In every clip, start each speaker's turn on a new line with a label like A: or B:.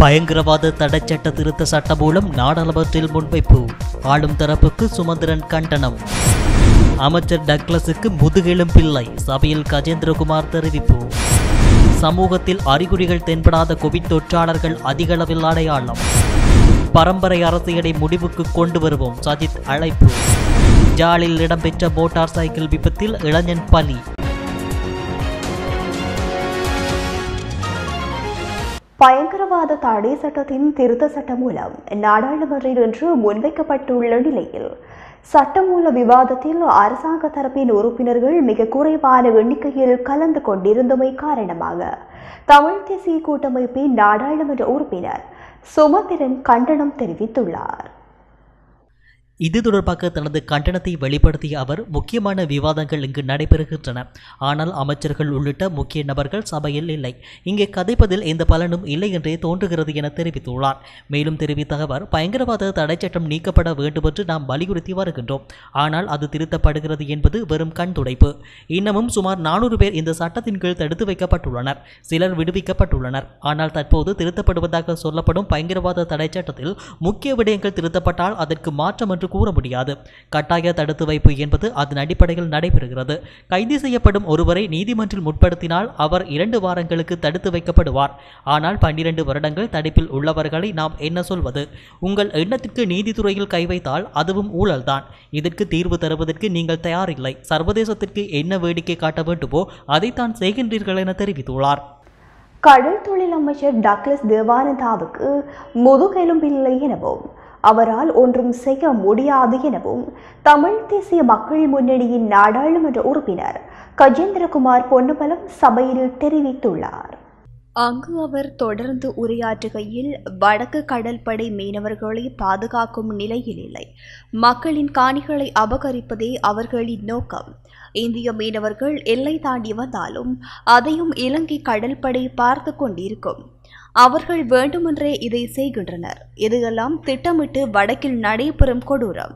A: பயங்கரவாத தடைச்சட்ட திருத்த சட்டம் மூலம் நாடாளுமன்றத்தில் முன்வைப்பு ஆளும் தரப்புக்கு சுமந்திரன் கண்டனம் அமைச்சர் டக்ளஸுக்கு முதுகெலும் பிள்ளை சபையில் கஜேந்திரகுமார் தெரிவிப்பு சமூகத்தில் அறிகுறிகள் தென்படாத கோவிட் தொற்றாளர்கள் அதிகளவில் அடையாளம் பரம்பரை அரசியலை முடிவுக்கு கொண்டு வருவோம் சஜித் அழைப்பு ஜாலில் இடம்பெற்ற மோட்டார் சைக்கிள் விபத்தில் இளைஞன் பலி
B: பயங்கரவாத தடை சட்டத்தின் திருத்த சட்டம் மூலம் நாடாளுமன்றில் இன்று முன்வைக்கப்பட்டுள்ள நிலையில் சட்டமூல விவாதத்தில் அரசாங்க தரப்பின் உறுப்பினர்கள் மிக குறைவான எண்ணிக்கையில் கலந்து கொண்டிருந்தமை காரணமாக தமிழ் தேசிய கூட்டமைப்பின் நாடாளுமன்ற உறுப்பினர் சுமந்திரன் கண்டனம் தெரிவித்துள்ளார்
A: இது தொடர்பாக தனது கண்டனத்தை வெளிப்படுத்திய அவர் முக்கியமான விவாதங்கள் இங்கு நடைபெறுகின்றன ஆனால் அமைச்சர்கள் உள்ளிட்ட முக்கிய நபர்கள் சபையில் இல்லை இங்கே கதைப்பதில் எந்த பலனும் இல்லை என்றே தோன்றுகிறது என தெரிவித்துள்ளார் மேலும் தெரிவித்த அவர் பயங்கரவாத சட்டம் நீக்கப்பட வேண்டும் என்று நாம் வலியுறுத்தி வருகின்றோம் ஆனால் அது திருத்தப்படுகிறது என்பது வெறும் கண் துடைப்பு இன்னமும் சுமார் நானூறு பேர் இந்த சட்டத்தின் கீழ் தடுத்து வைக்கப்பட்டுள்ளனர் சிலர் விடுவிக்கப்பட்டுள்ளனர் ஆனால் தற்போது திருத்தப்படுவதாக சொல்லப்படும் பயங்கரவாத சட்டத்தில் முக்கிய விடயங்கள் திருத்தப்பட்டால் அதற்கு மாற்றம் என்று கூற முடியாது கட்டாய தடுத்து வைப்பு என்பது அதன் அடிப்படையில் நடைபெறுகிறது கைது செய்யப்படும் ஒருவரை நீதிமன்றில் முற்படுத்தினால் அவர் இரண்டு வாரங்களுக்கு தடுத்து வைக்கப்படுவார் ஆனால் பன்னிரண்டு வருடங்கள் தடுப்பில் உள்ளவர்களை நாம் என்ன சொல்வது உங்கள் எண்ணத்திற்கு நீதித்துறையில் கை வைத்தால் அதுவும் ஊழல்தான் இதற்கு தீர்வு தருவதற்கு நீங்கள் தயாரில்லை சர்வதேசத்திற்கு என்ன வேடிக்கை காட்ட வேண்டுமோ அதைத்தான் செய்கின்றீர்கள் என தெரிவித்துள்ளார்
B: கடல் தொழில் அமைச்சர் டக்ளஸ் தேவானந்தாவுக்கு முதுகெலும்பில்லை எனவும் அவரால் ஒன்றும் செய்ய முடியாது எனவும் தமிழ் தேசிய மக்கள் முன்னணியின் நாடாளுமன்ற உறுப்பினர் கஜேந்திரகுமார் பொன்னபலம் சபையில் தெரிவித்துள்ளார் அங்கு அவர் தொடர்ந்து உரையாற்றுகையில் வடக்கு கடல்படை மீனவர்களை பாதுகாக்கும் நிலையில் இல்லை மக்களின் காணிகளை அபகரிப்பதே அவர்களின் நோக்கம் இந்திய மீனவர்கள் எல்லை தாண்டி வந்தாலும் அதையும் இலங்கை கடல்படை பார்த்து கொண்டிருக்கும் அவர்கள் வேண்டுமென்றே இதை செய்கின்றனர் இதையெல்லாம் திட்டமிட்டு வடக்கில் நடைபெறும் கொடூரம்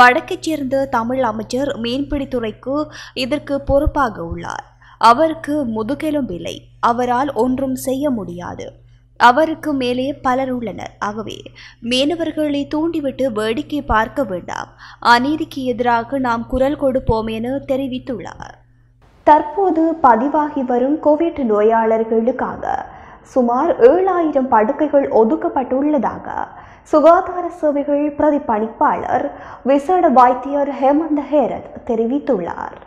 B: வடக்கைச் சேர்ந்த தமிழ் அமைச்சர் மீன்பிடித்துறைக்கு இதற்கு பொறுப்பாக உள்ளார் அவருக்கு முதுகெலும் இல்லை அவரால் ஒன்றும் செய்ய முடியாது அவருக்கு மேலே பலர் உள்ளனர் ஆகவே மீனவர்களை தூண்டிவிட்டு வேடிக்கை பார்க்க வேண்டாம் அநீதிக்கு எதிராக நாம் குரல் கொடுப்போம் என தெரிவித்துள்ளார் தற்போது பதிவாகி வரும் கோவிட் நோயாளர்களுக்காக சுமார் ஏழாயிரம் படுக்கைகள் ஒதுக்கப்பட்டுள்ளதாக சுகாதார சேவைகள் பிரதிப்பணிப்பாளர் விசேட வைத்தியர் ஹேமந்த ஹேரத் தெரிவித்துள்ளார்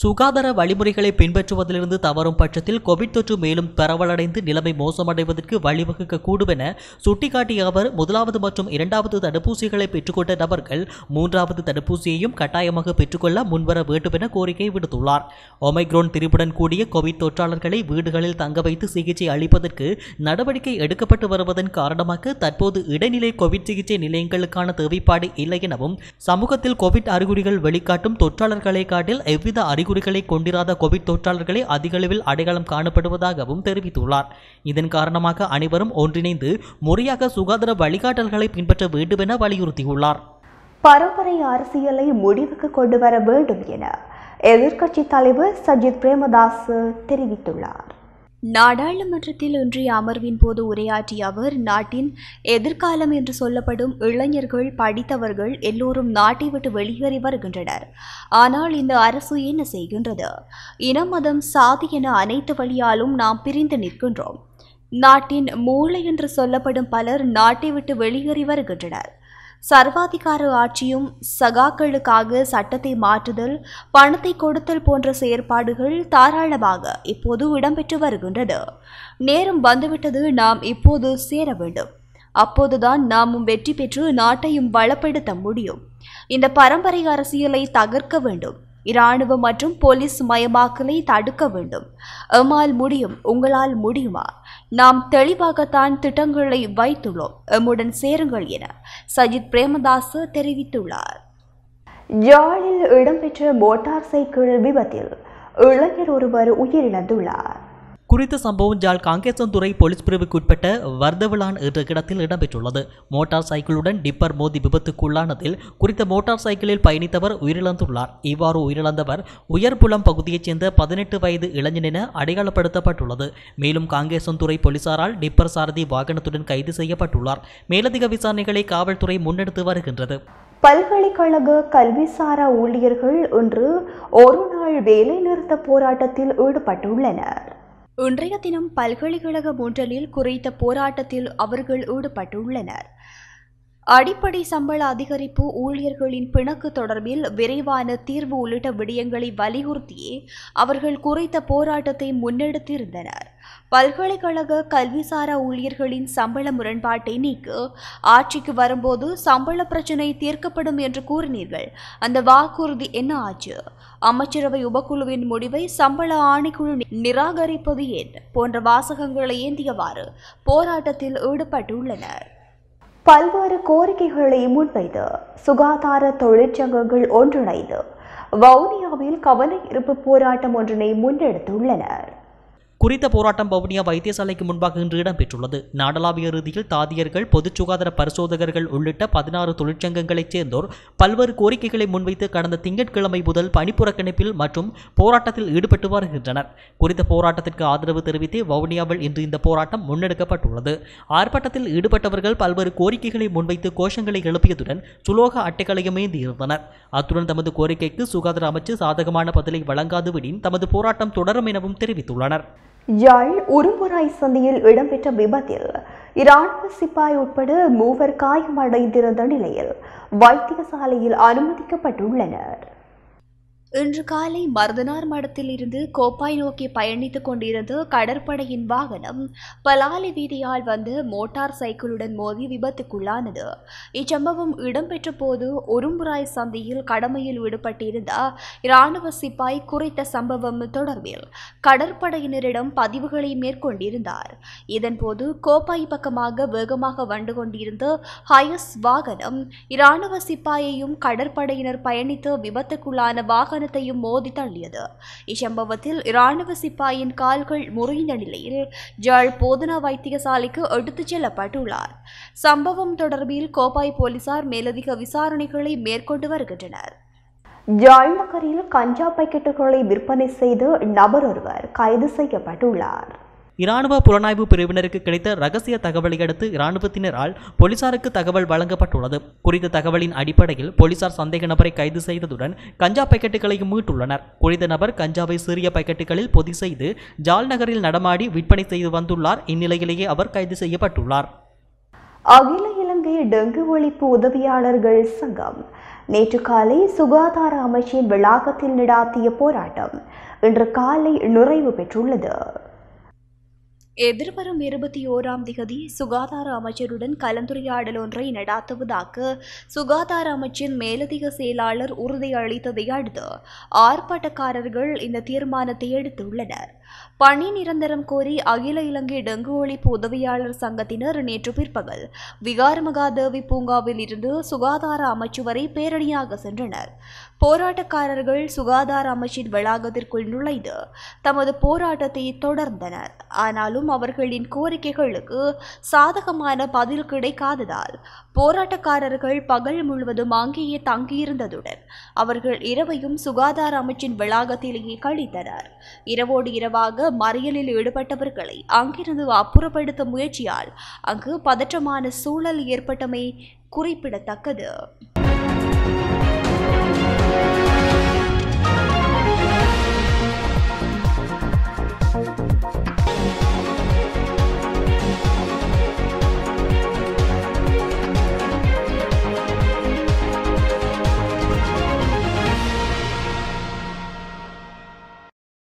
A: சுகாதார வழிமுறைகளை பின்பற்றுவதிலிருந்து தவறும் பட்சத்தில் கோவிட் தொற்று மேலும் பரவலடைந்து நிலைமை மோசமடைவதற்கு வழிவகுக்க கூடும் என சுட்டிக்காட்டிய அவர் முதலாவது மற்றும் இரண்டாவது தடுப்பூசிகளை பெற்றுக்கொண்ட நபர்கள் மூன்றாவது தடுப்பூசியையும் கட்டாயமாக பெற்றுக்கொள்ள முன்வர வேண்டும் என கோரிக்கை விடுத்துள்ளார் ஒமைக்ரோன் திரிபுடன் கூடிய கோவிட் தொற்றாளர்களை வீடுகளில் தங்க வைத்து சிகிச்சை அளிப்பதற்கு நடவடிக்கை எடுக்கப்பட்டு வருவதன் காரணமாக தற்போது இடைநிலை கோவிட் சிகிச்சை நிலையங்களுக்கான தேவைப்பாடு இல்லை எனவும் சமூகத்தில் கோவிட் அறிகுறிகள் வெளிக்காட்டும் தொற்றாளர்களை காட்டில் எவ்வித அறிகுறிகளை கொண்டிராத கோவிட் தொற்றாளர்களே அதிகளவில் அடையாளம் காணப்படுவதாகவும் தெரிவித்துள்ளார் இதன் காரணமாக அனைவரும் ஒன்றிணைந்து முறையாக சுகாதார வழிகாட்டல்களை பின்பற்ற வேண்டும் என வலியுறுத்தியுள்ளார்
B: பரம்பரை அரசியலை முடிவுக்கு கொண்டு வர வேண்டும் என எதிர்கட்சி தலைவர் சஜித் பிரேமதாஸ் தெரிவித்துள்ளார் நாடாளுமன்றத்தில் இன்றைய அமர்வின் போது உரையாற்றிய அவர் நாட்டின் எதிர்காலம் என்று சொல்லப்படும் இளைஞர்கள் படித்தவர்கள் எல்லோரும் நாட்டை விட்டு வெளியேறி வருகின்றனர் ஆனால் இந்த அரசு என்ன செய்கின்றது இன மதம் சாதி என அனைத்து வழியாலும் நாம் பிரிந்து நிற்கின்றோம் நாட்டின் மூளை என்று சொல்லப்படும் பலர் நாட்டை விட்டு வெளியேறி வருகின்றனர் சர்வாதிகார ஆட்சியும் சகாக்களுக்காக சட்டத்தை மாற்றுதல் பணத்தை கொடுத்தல் போன்ற செயற்பாடுகள் தாராளமாக இப்போது இடம்பெற்று வருகின்றது நேரம் வந்துவிட்டது நாம் இப்போது சேர வேண்டும் அப்போதுதான் நாமும் வெற்றி பெற்று நாட்டையும் வளப்படுத்த முடியும் இந்த பரம்பரை அரசியலை தகர்க்க வேண்டும் இராணுவ மற்றும் போலீஸ் மயமாக்கலை தடுக்க வேண்டும் எம்மால் முடியும் உங்களால் முடியுமா நாம் தெளிவாகத்தான் திட்டங்களை வைத்துள்ளோம் எம்முடன் சேருங்கள் என சஜித் பிரேமதாஸ் தெரிவித்துள்ளார் ஜாழில் இடம்பெற்ற மோட்டார் சைக்கிள் விபத்தில் இளைஞர் ஒருவர் உயிரிழந்துள்ளார்
A: குறித்த சம்பவம் ஜால் காங்கேசன்துறை போலீஸ் பிரிவுக்குட்பட்ட வர்தவிழான் என்ற கிடத்தில் இடம்பெற்றுள்ளது மோட்டார் சைக்கிளுடன் டிப்பர் மோதி விபத்துக்குள்ளானதில் குறித்த மோட்டார் சைக்கிளில் பயணித்தவர் உயிரிழந்துள்ளார் இவ்வாறு உயிரிழந்தவர் உயர்புலம் பகுதியைச் சேர்ந்த பதினெட்டு வயது இளைஞன் என அடையாளப்படுத்தப்பட்டுள்ளது மேலும் காங்கேசன்துறை போலீசாரால் டிப்பர் சாரதி வாகனத்துடன் கைது செய்யப்பட்டுள்ளார் மேலதிக விசாரணைகளை காவல்துறை முன்னெடுத்து வருகின்றது
B: பல்கலைக்கழக கல்விசாரா ஊழியர்கள் இன்று ஒரு நாள் வேலைநிறுத்த போராட்டத்தில் ஈடுபட்டுள்ளனர் இன்றைய தினம் பல்கலைக்கழக ஒன்றலில் குறைத்த போராட்டத்தில் அவர்கள் ஈடுபட்டுள்ளனர் அடிப்படை சம்பள அதிகரிப்பு ஊழியர்களின் பிணக்கு தொடர்பில் விரைவான தீர்வு உள்ளிட்ட விடயங்களை வலியுறுத்தியே அவர்கள் குறைத்த போராட்டத்தை முன்னெடுத்திருந்தனர் பல்கலைக்கழக கல்விசாரா ஊழியர்களின் சம்பள முரண்பாட்டை நீக்க ஆட்சிக்கு வரும்போது சம்பள பிரச்சினை தீர்க்கப்படும் என்று கூறினீர்கள் அந்த வாக்குறுதி என்ன ஆச்சு அமைச்சரவை உபக்குழுவின் முடிவை சம்பள ஆணைக்குழு நிராகரிப்பது ஏன் போன்ற வாசகங்களை ஏந்தியவாறு போராட்டத்தில் ஈடுபட்டுள்ளனர் பல்வேறு கோரிக்கைகளை முன்வைத்து சுகாதார தொழிற்சங்கங்கள் ஒன்றிணைந்து வவுனியாவில் கவலை இருப்பு போராட்டம் ஒன்றினை முன்னெடுத்துள்ளனர்
A: குறித்த போராட்டம் வவுனியா வைத்தியசாலைக்கு முன்பாக இன்று இடம்பெற்றுள்ளது நாடளாவிய ரீதியில் தாதியர்கள் பொது சுகாதார பரிசோதகர்கள் உள்ளிட்ட பதினாறு தொழிற்சங்கங்களைச் சேர்ந்தோர் பல்வேறு கோரிக்கைகளை முன்வைத்து கடந்த திங்கட்கிழமை முதல் பணிப்புறக்கணிப்பில் மற்றும் போராட்டத்தில் ஈடுபட்டு வருகின்றனர் குறித்த போராட்டத்திற்கு ஆதரவு தெரிவித்து வவுனியாவில் இன்று இந்த போராட்டம் முன்னெடுக்கப்பட்டுள்ளது ஆர்ப்பாட்டத்தில் ஈடுபட்டவர்கள் பல்வேறு கோரிக்கைகளை முன்வைத்து கோஷங்களை எழுப்பியதுடன் சுலோக அட்டைகளையும் ஏந்தியிருந்தனர் அத்துடன் தமது கோரிக்கைக்கு சுகாதார அமைச்சு சாதகமான பதிலை வழங்காதுவிடின் தமது போராட்டம் தொடரும் எனவும் தெரிவித்துள்ளனர்
B: யாழ் உருமுறாய் சந்தியில் இடம்பெற்ற விபத்தில் இராணுவ சிப்பாய் உட்பட மூவர் காயமடைந்திருந்த நிலையில் வைத்தியசாலையில் அனுமதிக்கப்பட்டுள்ளனர் இன்று காலை மருதனார் மடத்தில் இருந்து கோப்பாய் நோக்கி பயணித்துக் கொண்டிருந்த கடற்படையின் வாகனம் பலாலி வீதியால் வந்து மோட்டார் சைக்கிளுடன் மோதி விபத்துக்குள்ளானது இச்சம்பவம் இடம்பெற்ற போது உரும்புராய் சந்தையில் கடமையில் விடுபட்டிருந்த இராணுவ சிப்பாய் குறித்த சம்பவம் தொடர்பில் கடற்படையினரிடம் பதிவுகளை மேற்கொண்டிருந்தார் இதன்போது கோப்பாய் பக்கமாக வேகமாக வந்து கொண்டிருந்த ஹயஸ் வாகனம் இராணுவ சிப்பாயையும் கடற்படையினர் பயணித்து விபத்துக்குள்ளான வாகனம் வாகனத்தையும் மோதி தள்ளியது இச்சம்பவத்தில் இராணுவ சிப்பாயின் கால்கள் முறிந்த நிலையில் ஜாழ் போதனா வைத்தியசாலைக்கு எடுத்துச் செல்லப்பட்டுள்ளார் சம்பவம் தொடர்பில் கோப்பாய் போலீசார் மேலதிக விசாரணைகளை மேற்கொண்டு வருகின்றனர் ஜாழ்நகரில் கஞ்சா பாக்கெட்டுகளை விற்பனை செய்து நபர் ஒருவர் கைது செய்யப்பட்டுள்ளார்
A: இராணுவ புலனாய்வு பிரிவினருக்கு கிடைத்த ரகசிய தகவலை அடுத்து இராணுவத்தினரால் போலீசாருக்கு தகவல் வழங்கப்பட்டுள்ளது குறித்த தகவலின் அடிப்படையில் போலீசார் சந்தேக நபரை கைது செய்ததுடன் கஞ்சா பாக்கெட்டுகளையும் மீட்டுள்ளனர் குறித்த நபர் கஞ்சாவை சிறிய பாக்கெட்டுகளில் பொதி செய்து ஜால் நகரில் நடமாடி விற்பனை செய்து வந்துள்ளார் இந்நிலையிலேயே அவர் கைது செய்யப்பட்டுள்ளார்
B: அகில இலங்கை டெங்கு ஒழிப்பு உதவியாளர்கள் சங்கம் நேற்று காலை சுகாதார அமைச்சின் வளாகத்தில் நடாத்திய போராட்டம் இன்று காலை நிறைவு பெற்றுள்ளது எதிர்வரும் இருபத்தி ஓராம் திகதி சுகாதார அமைச்சருடன் கலந்துரையாடல் ஒன்றை நடாத்துவதாக சுகாதார அமைச்சின் மேலதிக செயலாளர் உறுதி அளித்ததை அடுத்து ஆர்ப்பாட்டக்காரர்கள் இந்த தீர்மானத்தை எடுத்துள்ளனர் பணி நிரந்தரம் கோரி அகில இலங்கை டெங்கு ஒழிப்பு உதவியாளர் சங்கத்தினர் நேற்று பிற்பகல் மகாதேவி பூங்காவில் இருந்து சுகாதார அமைச்சு வரை பேரணியாக சென்றனர் போராட்டக்காரர்கள் சுகாதார அமைச்சின் வளாகத்திற்குள் நுழைந்து தமது போராட்டத்தை தொடர்ந்தனர் ஆனாலும் அவர்களின் கோரிக்கைகளுக்கு சாதகமான பதில் கிடைக்காததால் போராட்டக்காரர்கள் பகல் முழுவதும் அங்கேயே தங்கியிருந்ததுடன் அவர்கள் இரவையும் சுகாதார அமைச்சின் வளாகத்திலேயே கழித்தனர் இரவோடு இரவாக தொடர்பாக மறியலில் ஈடுபட்டவர்களை அங்கிருந்து அப்புறப்படுத்த முயற்சியால் அங்கு பதற்றமான சூழல் ஏற்பட்டமை குறிப்பிடத்தக்கது